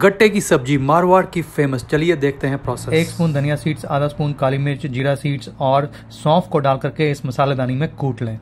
गट्टे की सब्जी मारवाड़ की फेमस चलिए देखते हैं प्रोसेस एक स्पून धनिया सीड्स आधा स्पून काली मिर्च जीरा सीड्स और सौंफ को डाल करके इस मसालेदानी में कूट लें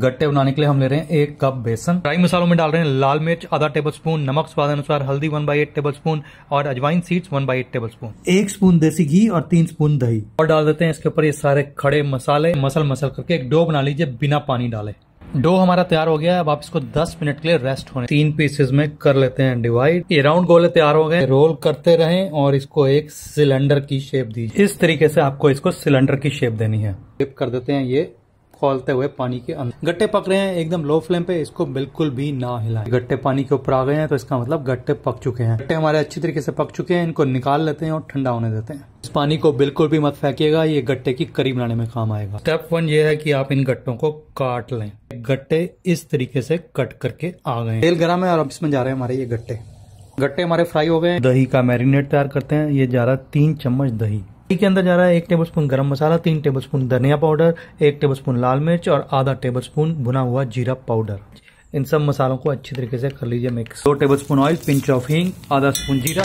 गट्टे बनाने के लिए हम ले रहे हैं एक कप बेसन ड्राई मसालों में डाल रहे हैं लाल मिर्च आधा टेबल स्पून नमक स्वाद अनुसार हल्दी one by eight tablespoon और अजवाइन seeds one by eight tablespoon एक स्पून देसी घी और तीन स्पून दही और डाल देते हैं इसके ऊपर ये सारे खड़े मसाले मसल मसल करके एक डो बना लीजिए बिना पानी डाले डो हमारा तैयार हो गया है अब आप इसको 10 मिनट के लिए रेस्ट होने तीन पीसेस में कर लेते हैं डिवाइड ये राउंड गोले तैयार हो गए रोल करते रहें और इसको एक सिलेंडर की शेप दीजिए इस तरीके से आपको इसको सिलेंडर की शेप देनी है शेप कर देते हैं ये खोलते हुए पानी के अंदर गट्टे पक रहे हैं एकदम लो फ्लेम पे इसको बिल्कुल भी ना हिलाएं गट्टे पानी के ऊपर आ गए हैं तो इसका मतलब गट्टे पक चुके हैं गट्टे हमारे अच्छी तरीके से पक चुके हैं इनको निकाल लेते हैं और ठंडा होने देते हैं इस पानी को बिल्कुल भी मत फेंकेगा ये गट्टे की करीब लाने में काम आएगा स्टेप वन ये है की आप इन गट्टों को काट लें गट्टे इस तरीके से कट करके आ गए तेल गरम है और अब इसमें जा रहे हैं हमारे ये गट्टे गट्टे हमारे फ्राई हो गए दही का मैरिनेट तैयार करते हैं ये जा रहा है तीन चम्मच दही के अंदर जा रहा है एक टेबल स्पून गर्म मसाला तीन टेबल स्पून धनिया पाउडर एक टेबल स्पून लाल मिर्च और आधा टेबल स्पून भुना हुआ जीरा पाउडर इन सब मसालों को अच्छी तरीके से कर लीजिए मिक्स दो tablespoon oil pinch of हिंग आधा स्पून जीरा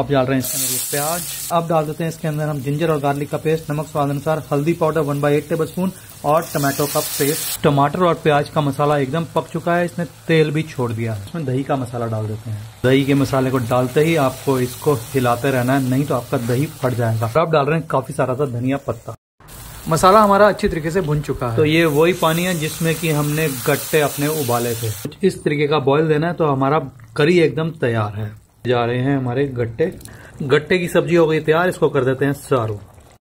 अब डाल रहे हैं इसके अंदर ये प्याज अब डाल देते हैं इसके अंदर हम जिंजर और गार्लिक का पेस्ट नमक स्वाद अनुसार हल्दी powder one by eight tablespoon और टमाटो का पेस्ट टमाटर और प्याज का मसाला एकदम पक चुका है इसने तेल भी छोड़ दिया है इसमें दही का मसाला डाल देते हैं दही के मसाले को डालते ही आपको इसको हिलाते रहना है नहीं तो आपका दही फट जाएगा अब डाल रहे हैं काफी सारा सा धनिया पत्ता मसाला हमारा अच्छी तरीके से भुन चुका है तो ये वही पानी है जिसमें कि हमने गट्टे अपने उबाले थे इस तरीके का बॉईल देना है तो हमारा करी एकदम तैयार है जा रहे हैं हमारे गट्टे गट्टे की सब्जी हो गई तैयार इसको कर देते हैं सारू